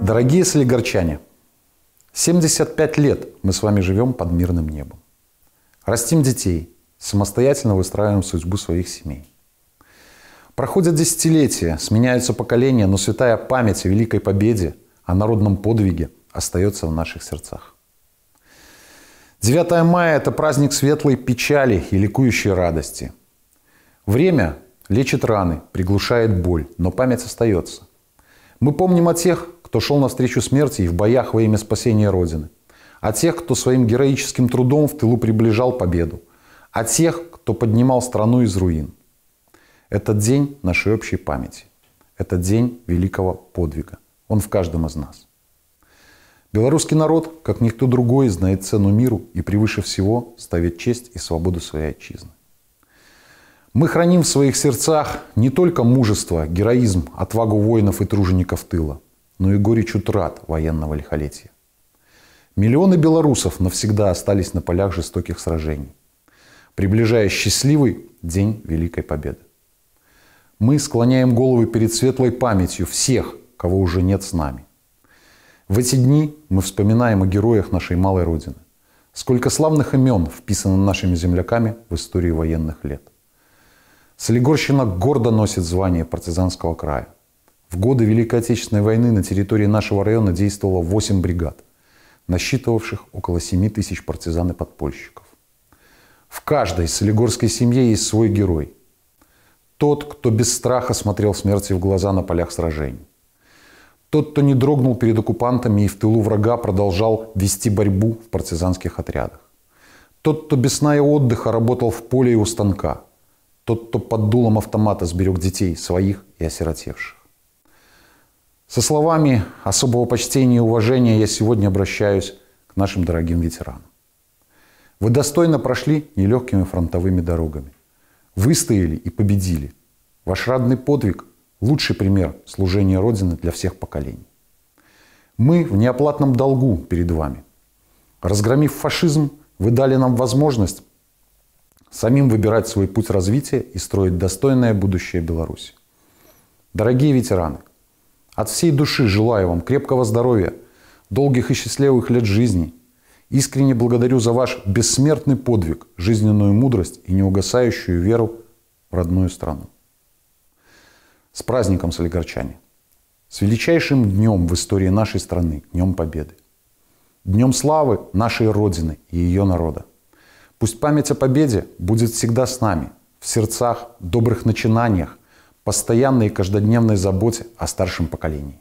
Дорогие солигарчане, 75 лет мы с вами живем под мирным небом. Растим детей, самостоятельно выстраиваем судьбу своих семей. Проходят десятилетия, сменяются поколения, но святая память о великой победе, о народном подвиге остается в наших сердцах. 9 мая – это праздник светлой печали и ликующей радости. Время лечит раны, приглушает боль, но память остается. Мы помним о тех, кто шел навстречу смерти и в боях во имя спасения Родины, о тех, кто своим героическим трудом в тылу приближал победу, о тех, кто поднимал страну из руин. Этот день нашей общей памяти. этот день великого подвига. Он в каждом из нас. Белорусский народ, как никто другой, знает цену миру и превыше всего ставит честь и свободу своей отчизны. Мы храним в своих сердцах не только мужество, героизм, отвагу воинов и тружеников тыла – но и горечь утрат военного лихолетия. Миллионы белорусов навсегда остались на полях жестоких сражений, приближая счастливый день Великой Победы. Мы склоняем головы перед светлой памятью всех, кого уже нет с нами. В эти дни мы вспоминаем о героях нашей малой Родины. Сколько славных имен вписано нашими земляками в историю военных лет. Солигорщина гордо носит звание партизанского края – в годы Великой Отечественной войны на территории нашего района действовало 8 бригад, насчитывавших около 7 тысяч партизан и подпольщиков. В каждой солигорской семье есть свой герой. Тот, кто без страха смотрел смерти в глаза на полях сражений. Тот, кто не дрогнул перед оккупантами и в тылу врага продолжал вести борьбу в партизанских отрядах. Тот, кто без сна и отдыха работал в поле и у станка. Тот, кто под дулом автомата сберег детей, своих и осиротевших. Со словами особого почтения и уважения я сегодня обращаюсь к нашим дорогим ветеранам. Вы достойно прошли нелегкими фронтовыми дорогами. Выстояли и победили. Ваш родный подвиг – лучший пример служения Родины для всех поколений. Мы в неоплатном долгу перед вами. Разгромив фашизм, вы дали нам возможность самим выбирать свой путь развития и строить достойное будущее Беларуси. Дорогие ветераны, от всей души желаю вам крепкого здоровья, долгих и счастливых лет жизни. Искренне благодарю за ваш бессмертный подвиг, жизненную мудрость и неугасающую веру в родную страну. С праздником, солигарчане! С величайшим днем в истории нашей страны, Днем Победы! Днем славы нашей Родины и ее народа! Пусть память о победе будет всегда с нами, в сердцах, добрых начинаниях постоянной и каждодневной заботе о старшем поколении.